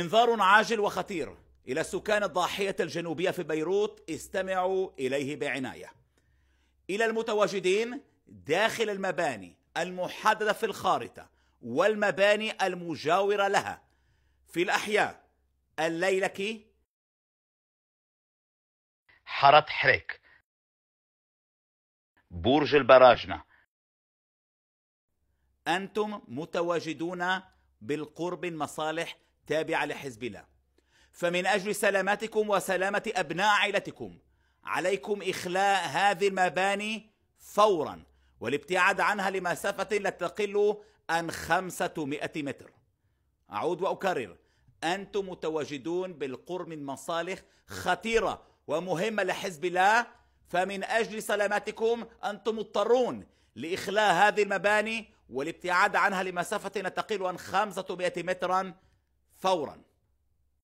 انذار عاجل وخطير إلى سكان الضاحية الجنوبية في بيروت استمعوا إليه بعناية إلى المتواجدين داخل المباني المحددة في الخارطة والمباني المجاورة لها في الأحياء الليلكي حارة حريك برج البراجنة أنتم متواجدون بالقرب من مصالح تابعة لحزب الله فمن أجل سلامتكم وسلامة أبناء عائلتكم عليكم إخلاء هذه المباني فورا والابتعاد عنها لمسافة لا تقل عن 500 متر أعود وأكرر أنتم متواجدون بالقرب من مصالح خطيرة ومهمة لحزب الله فمن أجل سلامتكم أنتم مضطرون لإخلاء هذه المباني والابتعاد عنها لمسافة لا تقل عن 500 مترا فورا